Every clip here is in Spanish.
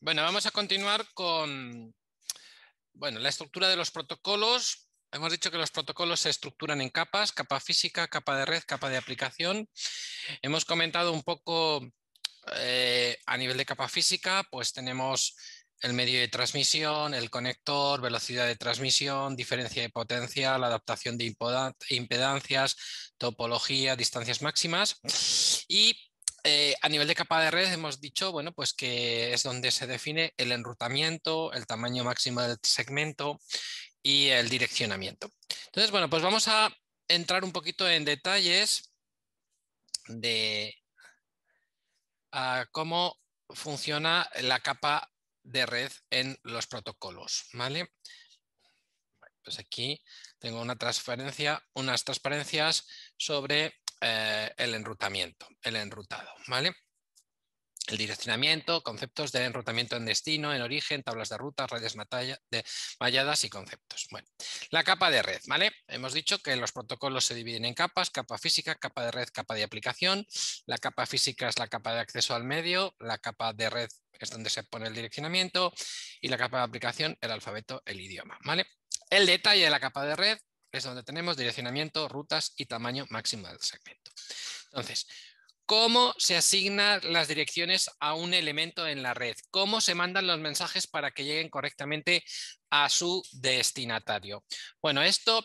Bueno, vamos a continuar con bueno, la estructura de los protocolos. Hemos dicho que los protocolos se estructuran en capas, capa física, capa de red, capa de aplicación. Hemos comentado un poco eh, a nivel de capa física, pues tenemos el medio de transmisión, el conector, velocidad de transmisión, diferencia de potencial, adaptación de impedancias, topología, distancias máximas. Y eh, a nivel de capa de red hemos dicho, bueno, pues que es donde se define el enrutamiento, el tamaño máximo del segmento y el direccionamiento. Entonces, bueno, pues vamos a entrar un poquito en detalles de ah, cómo funciona la capa de red en los protocolos, ¿vale? Pues aquí tengo una transferencia, unas transparencias sobre eh, el enrutamiento, el enrutado, ¿vale? El direccionamiento, conceptos de enrutamiento en destino, en origen, tablas de ruta, redes de malladas y conceptos. Bueno, la capa de red, ¿vale? Hemos dicho que los protocolos se dividen en capas, capa física, capa de red, capa de aplicación. La capa física es la capa de acceso al medio, la capa de red es donde se pone el direccionamiento y la capa de aplicación, el alfabeto, el idioma, ¿vale? El detalle de la capa de red es donde tenemos direccionamiento, rutas y tamaño máximo del segmento. Entonces, ¿cómo se asignan las direcciones a un elemento en la red? ¿Cómo se mandan los mensajes para que lleguen correctamente a su destinatario? Bueno, esto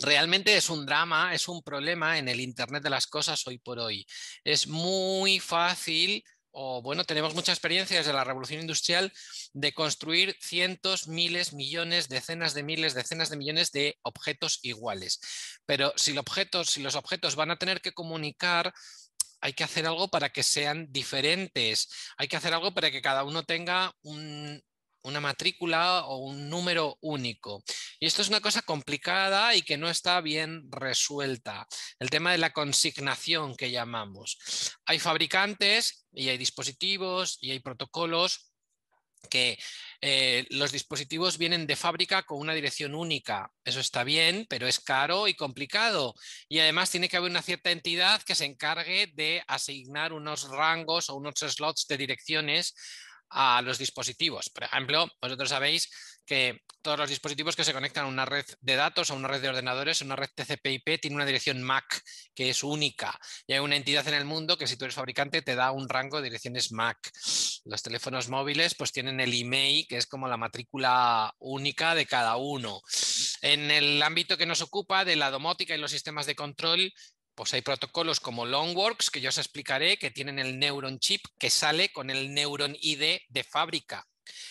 realmente es un drama, es un problema en el Internet de las cosas hoy por hoy. Es muy fácil o bueno, tenemos mucha experiencia desde la revolución industrial de construir cientos, miles, millones, decenas de miles, decenas de millones de objetos iguales. Pero si, si los objetos van a tener que comunicar, hay que hacer algo para que sean diferentes, hay que hacer algo para que cada uno tenga un, una matrícula o un número único. Y esto es una cosa complicada y que no está bien resuelta. El tema de la consignación que llamamos. Hay fabricantes y hay dispositivos y hay protocolos que eh, los dispositivos vienen de fábrica con una dirección única. Eso está bien, pero es caro y complicado. Y además tiene que haber una cierta entidad que se encargue de asignar unos rangos o unos slots de direcciones a los dispositivos. Por ejemplo, vosotros sabéis que todos los dispositivos que se conectan a una red de datos, a una red de ordenadores, a una red TCP/IP, tiene una dirección MAC que es única. Y hay una entidad en el mundo que si tú eres fabricante te da un rango de direcciones MAC. Los teléfonos móviles pues tienen el IMEI, e que es como la matrícula única de cada uno. En el ámbito que nos ocupa de la domótica y los sistemas de control, pues hay protocolos como Longworks, que yo os explicaré, que tienen el Neuron Chip, que sale con el Neuron ID de fábrica.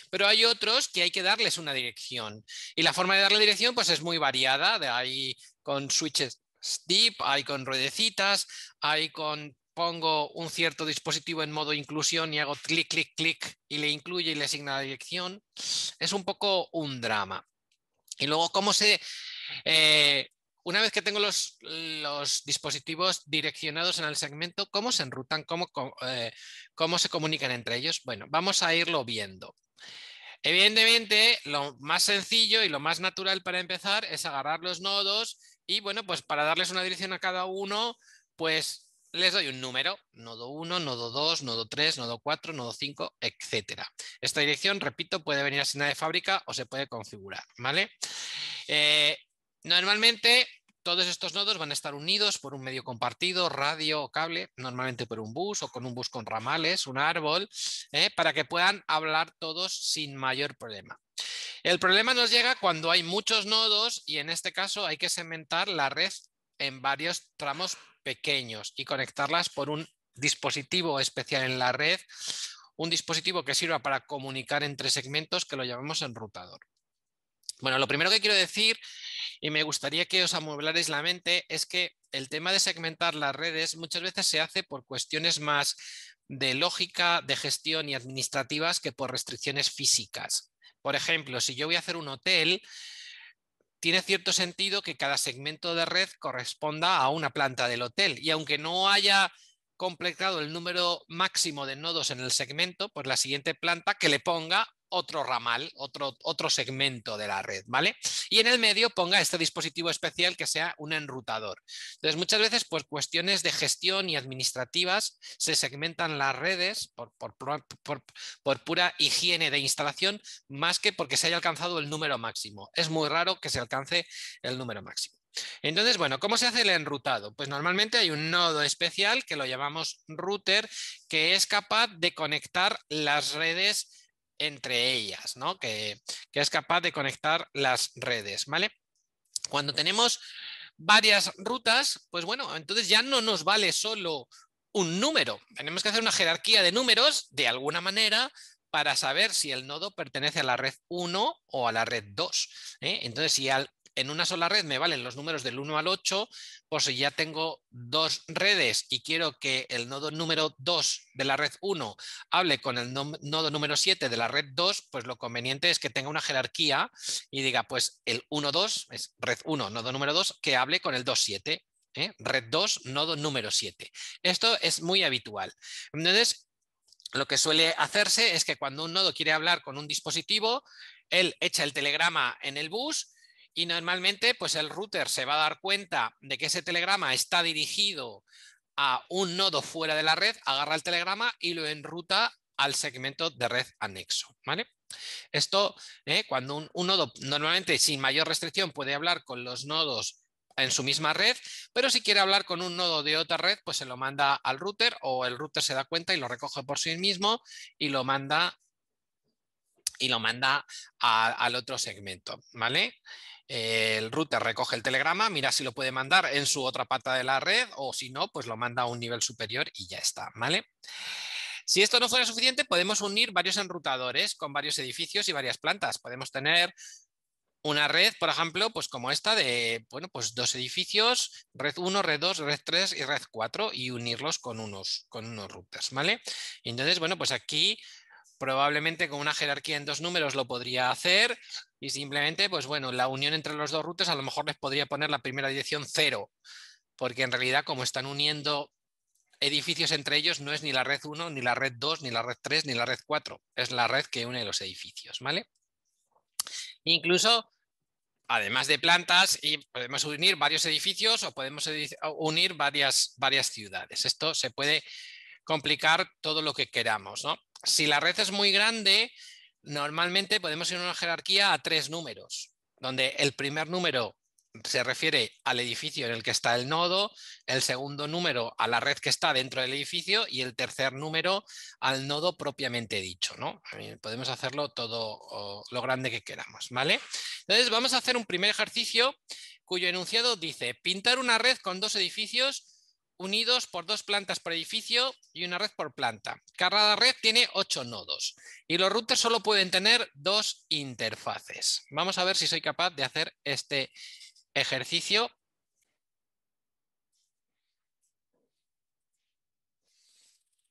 Pero hay otros que hay que darles una dirección. Y la forma de darle dirección pues, es muy variada. Hay con switches deep, hay con ruedecitas, hay con pongo un cierto dispositivo en modo inclusión y hago clic, clic, clic y le incluye y le asigna la dirección. Es un poco un drama. Y luego, ¿cómo se eh, una vez que tengo los, dispositivos direccionados en el segmento, ¿cómo se enrutan? Eh, ¿Cómo, se comunican entre ellos? Bueno, vamos a irlo viendo. Evidentemente, lo más sencillo y lo más natural para empezar es agarrar los nodos y, bueno, pues para darles una dirección a cada uno, pues les doy un número, nodo 1, nodo 2, nodo 3, nodo 4, nodo 5, etcétera. Esta dirección, repito, puede venir asignada de fábrica o se puede configurar, ¿vale? vale Normalmente todos estos nodos van a estar unidos por un medio compartido, radio o cable, normalmente por un bus o con un bus con ramales, un árbol, ¿eh? para que puedan hablar todos sin mayor problema. El problema nos llega cuando hay muchos nodos y en este caso hay que segmentar la red en varios tramos pequeños y conectarlas por un dispositivo especial en la red, un dispositivo que sirva para comunicar entre segmentos que lo llamamos enrutador. Bueno, lo primero que quiero decir y me gustaría que os amueblarais la mente es que el tema de segmentar las redes muchas veces se hace por cuestiones más de lógica, de gestión y administrativas que por restricciones físicas. Por ejemplo, si yo voy a hacer un hotel, tiene cierto sentido que cada segmento de red corresponda a una planta del hotel. Y aunque no haya completado el número máximo de nodos en el segmento, pues la siguiente planta que le ponga otro ramal, otro, otro segmento de la red, ¿vale? Y en el medio ponga este dispositivo especial que sea un enrutador. Entonces, muchas veces, pues cuestiones de gestión y administrativas se segmentan las redes por, por pura higiene de instalación más que porque se haya alcanzado el número máximo. Es muy raro que se alcance el número máximo. Entonces, bueno, ¿cómo se hace el enrutado? Pues normalmente hay un nodo especial que lo llamamos router, que es capaz de conectar las redes entre ellas, ¿no? Que, es capaz de conectar las redes, ¿vale? Cuando tenemos varias rutas, pues bueno, entonces ya no nos vale solo un número. Tenemos que hacer una jerarquía de números de alguna manera para saber si el nodo pertenece a la red 1 o a la red 2. ¿eh? Entonces, si al en una sola red me valen los números del 1 al 8, pues si ya tengo dos redes y quiero que el nodo número 2 de la red 1 hable con el nodo número 7 de la red 2, pues lo conveniente es que tenga una jerarquía y diga, pues el 1-2 es red 1, nodo número 2, que hable con el 2-7. ¿eh? Red 2, nodo número 7. Esto es muy habitual. Entonces, lo que suele hacerse es que cuando un nodo quiere hablar con un dispositivo, él echa el telegrama en el bus y normalmente, pues el router se va a dar cuenta de que ese telegrama está dirigido a un nodo fuera de la red, agarra el telegrama y lo enruta al segmento de red anexo. ¿vale? Esto, ¿eh? cuando un, nodo normalmente sin mayor restricción puede hablar con los nodos en su misma red, pero si quiere hablar con un nodo de otra red, pues se lo manda al router o el router se da cuenta y lo recoge por sí mismo y lo manda y lo manda al otro segmento, ¿vale? El router recoge el telegrama, mira si lo puede mandar en su otra pata de la red o si no, pues lo manda a un nivel superior y ya está, ¿vale? Si esto no fuera suficiente, podemos unir varios enrutadores con varios edificios y varias plantas. Podemos tener una red, por ejemplo, pues como esta de, bueno, pues dos edificios, red 1, red 2, red 3 y red 4 y unirlos con unos, con unos routers, ¿vale? Entonces, bueno, pues aquí probablemente con una jerarquía en dos números lo podría hacer y simplemente, pues bueno, la unión entre los dos rutas a lo mejor les podría poner la primera dirección cero, porque en realidad como están uniendo edificios entre ellos no es ni la red 1, ni la red 2, ni la red 3, ni la red 4, es la red que une los edificios, ¿vale? Incluso, además de plantas, y podemos unir varios edificios o podemos unir varias, varias ciudades. Esto se puede complicar todo lo que queramos. Si la red es muy grande, normalmente podemos ir a una jerarquía a tres números, donde el primer número se refiere al edificio en el que está el nodo, el segundo número a la red que está dentro del edificio y el tercer número al nodo propiamente dicho, ¿no? Podemos hacerlo todo lo grande que queramos, ¿vale? Entonces vamos a hacer un primer ejercicio cuyo enunciado dice pintar una red con dos edificios unidos por dos plantas por edificio y una red por planta. Cada red tiene ocho nodos y los routers solo pueden tener dos interfaces. Vamos a ver si soy capaz de hacer este ejercicio.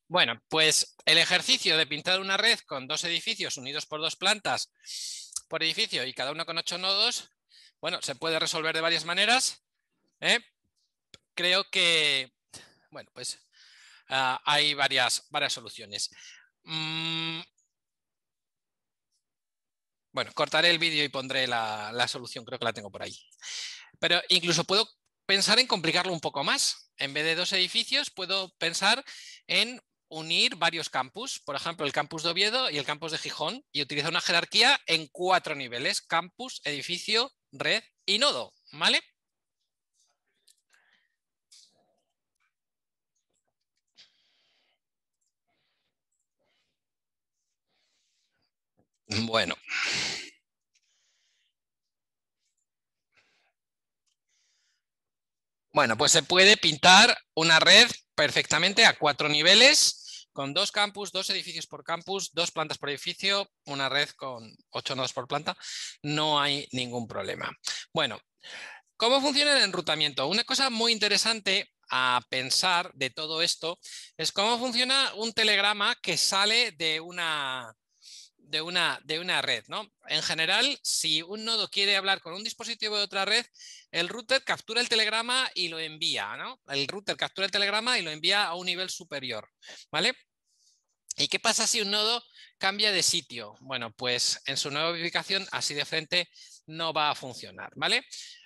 Bueno, pues el ejercicio de pintar una red con dos edificios unidos por dos plantas por edificio y cada uno con ocho nodos, bueno, se puede resolver de varias maneras. ¿eh? Creo que bueno, pues ah, hay varias, varias soluciones. Mm. Bueno, cortaré el vídeo y pondré la, solución, creo que la tengo por ahí. Pero incluso puedo pensar en complicarlo un poco más. En vez de dos edificios, puedo pensar en unir varios campus, por ejemplo, el campus de Oviedo y el campus de Gijón, y utilizar una jerarquía en cuatro niveles, campus, edificio, red y nodo, ¿vale? Bueno. Bueno, pues se puede pintar una red perfectamente a cuatro niveles, con dos campus, dos edificios por campus, dos plantas por edificio, una red con ocho nodos por planta. No hay ningún problema. Bueno, ¿cómo funciona el enrutamiento? Una cosa muy interesante a pensar de todo esto es cómo funciona un telegrama que sale de una, de una, de una red. ¿no? En general, si un nodo quiere hablar con un dispositivo de otra red, el router captura el telegrama y lo envía. ¿no? El router captura el telegrama y lo envía a un nivel superior. ¿vale? ¿Y qué pasa si un nodo cambia de sitio? Bueno, pues en su nueva ubicación así de frente no va a funcionar. ¿vale?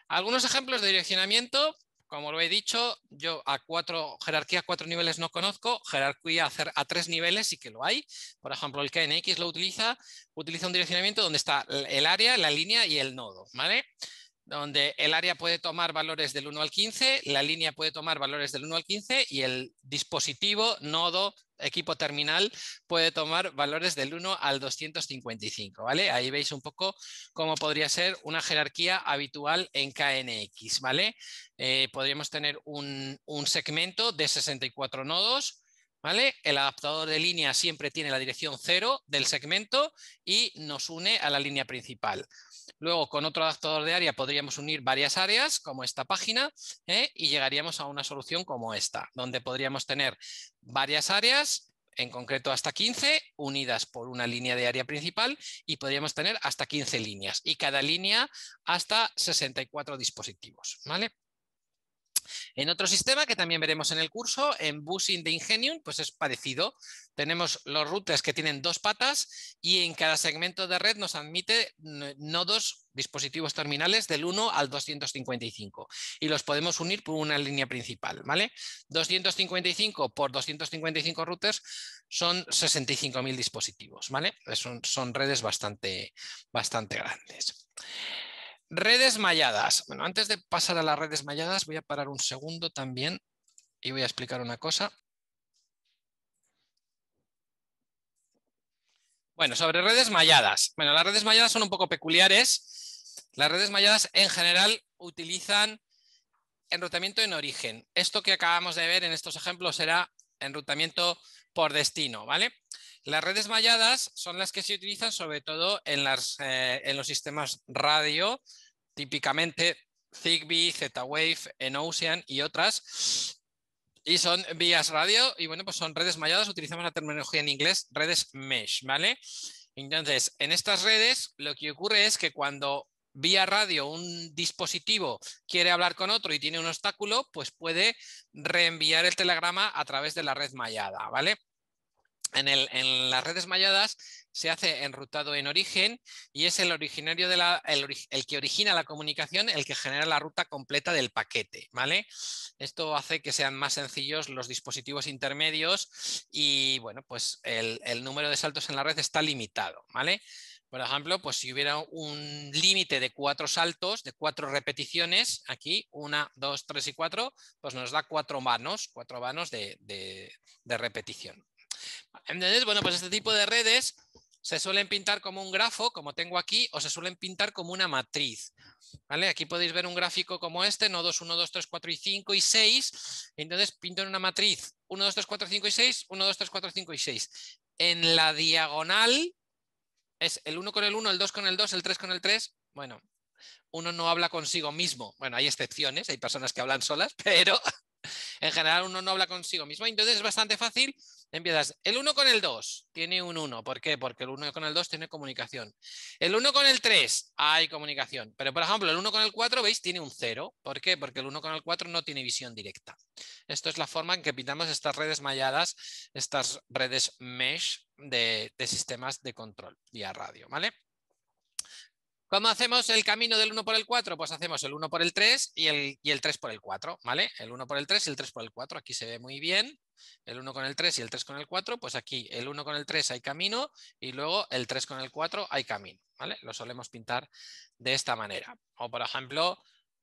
Algunos ejemplos de direccionamiento como lo he dicho, yo a cuatro jerarquía a cuatro niveles no conozco, jerarquía a, hacer a tres niveles sí que lo hay. Por ejemplo, el KNX lo utiliza, utiliza un direccionamiento donde está el área, la línea y el nodo, ¿vale? Donde el área puede tomar valores del 1 al 15, la línea puede tomar valores del 1 al 15 y el dispositivo, nodo, equipo terminal puede tomar valores del 1 al 255, ¿vale? Ahí veis un poco cómo podría ser una jerarquía habitual en KNX, ¿vale? Eh, podríamos tener un, un segmento de 64 nodos, ¿Vale? El adaptador de línea siempre tiene la dirección 0 del segmento y nos une a la línea principal. Luego, con otro adaptador de área podríamos unir varias áreas, como esta página, ¿eh? y llegaríamos a una solución como esta, donde podríamos tener varias áreas, en concreto hasta 15, unidas por una línea de área principal y podríamos tener hasta 15 líneas y cada línea hasta 64 dispositivos. ¿vale? En otro sistema que también veremos en el curso, en Busing de Ingenium, pues es parecido. Tenemos los routers que tienen dos patas y en cada segmento de red nos admite nodos, dispositivos terminales del 1 al 255 y los podemos unir por una línea principal, ¿vale? 255 por 255 routers son 65.000 dispositivos, ¿vale? Son, redes bastante, bastante grandes. Redes malladas. Bueno, antes de pasar a las redes malladas, voy a parar un segundo también y voy a explicar una cosa. Bueno, sobre redes malladas. Bueno, las redes malladas son un poco peculiares. Las redes malladas en general utilizan enrutamiento en origen. Esto que acabamos de ver en estos ejemplos será enrutamiento por destino, ¿vale? Las redes malladas son las que se utilizan sobre todo en, eh, los sistemas radio, típicamente Zigbee, Z-Wave, Enocean y otras. Y son vías radio y bueno, pues son redes malladas, utilizamos la terminología en inglés, redes mesh, ¿vale? Entonces, en estas redes lo que ocurre es que cuando vía radio un dispositivo quiere hablar con otro y tiene un obstáculo, pues puede reenviar el telegrama a través de la red mallada, ¿vale? En, las redes malladas se hace enrutado en origen y es el, originario de el, que origina la comunicación el que genera la ruta completa del paquete. ¿vale? Esto hace que sean más sencillos los dispositivos intermedios y bueno, pues el, número de saltos en la red está limitado. ¿vale? Por ejemplo, pues si hubiera un límite de cuatro saltos, de cuatro repeticiones, aquí, una, dos, tres y cuatro, pues nos da cuatro vanos, cuatro vanos de repetición. ¿Entendés? Bueno, pues este tipo de redes se suelen pintar como un grafo, como tengo aquí, o se suelen pintar como una matriz. ¿Vale? Aquí podéis ver un gráfico como este, nodos 1, 2, 3, 4 y 5 y 6. Entonces pinto en una matriz 1, 2, 3, 4, 5 y 6, 1, 2, 3, 4, 5 y 6. En la diagonal es el 1 con el 1, el 2 con el 2, el 3 con el 3. Bueno, uno no habla consigo mismo. Bueno, hay excepciones, hay personas que hablan solas, pero en general uno no habla consigo mismo, entonces es bastante fácil. Empiezas el 1 con el 2, tiene un 1. ¿Por qué? Porque el 1 con el 2 tiene comunicación. El 1 con el 3, hay comunicación. Pero, por ejemplo, el 1 con el 4, veis, tiene un 0. ¿Por qué? Porque el 1 con el 4 no tiene visión directa. Esto es la forma en que pintamos estas redes malladas, estas redes mesh de, de sistemas de control vía radio. ¿vale? ¿Cómo hacemos el camino del 1 por el 4? Pues hacemos el 1 por el 3 y el, y el 3 por el 4, ¿vale? El 1 por el 3 y el 3 por el 4. Aquí se ve muy bien. El 1 con el 3 y el 3 con el 4. Pues aquí el 1 con el 3 hay camino y luego el 3 con el 4 hay camino, ¿vale? Lo solemos pintar de esta manera. O por ejemplo,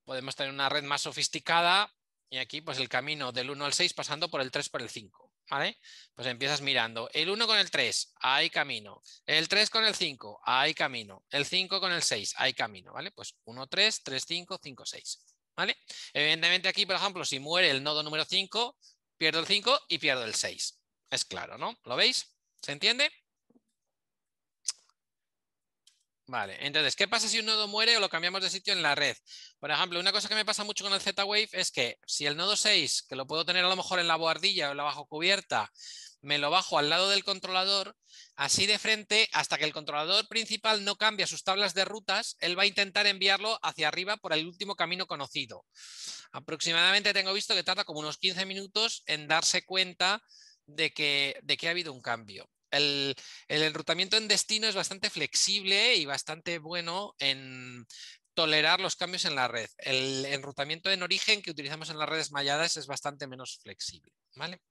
podemos tener una red más sofisticada y aquí pues el camino del 1 al 6 pasando por el 3 por el 5. ¿vale? Pues empiezas mirando. El 1 con el 3, hay camino. El 3 con el 5, hay camino. El 5 con el 6, hay camino, ¿vale? Pues 1, 3, 3, 5, 5, 6, ¿vale? Evidentemente aquí, por ejemplo, si muere el nodo número 5, pierdo el 5 y pierdo el 6. Es claro, ¿no? ¿Lo veis? ¿Se entiende? Vale, entonces, ¿qué pasa si un nodo muere o lo cambiamos de sitio en la red? Por ejemplo, una cosa que me pasa mucho con el Z-Wave es que si el nodo 6, que lo puedo tener a lo mejor en la boardilla o en la bajo cubierta, me lo bajo al lado del controlador, así de frente, hasta que el controlador principal no cambia sus tablas de rutas, él va a intentar enviarlo hacia arriba por el último camino conocido. Aproximadamente tengo visto que tarda como unos 15 minutos en darse cuenta de que ha habido un cambio el, enrutamiento en destino es bastante flexible y bastante bueno en tolerar los cambios en la red. El enrutamiento en origen que utilizamos en las redes malladas es bastante menos flexible. ¿vale?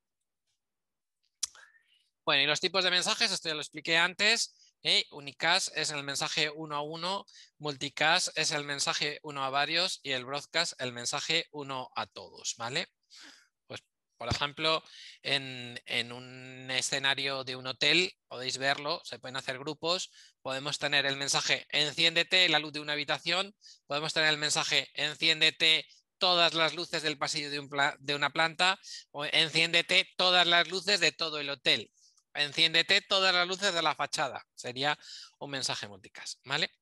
Bueno, y los tipos de mensajes, esto ya lo expliqué antes. ¿eh? Unicast es el mensaje uno a uno, multicast es el mensaje uno a varios y el broadcast el mensaje uno a todos. ¿vale? Por ejemplo, en, un escenario de un hotel, podéis verlo, se pueden hacer grupos, podemos tener el mensaje enciéndete la luz de una habitación, podemos tener el mensaje enciéndete todas las luces del pasillo de, una planta o enciéndete todas las luces de todo el hotel, enciéndete todas las luces de la fachada, sería un mensaje multicast, ¿vale?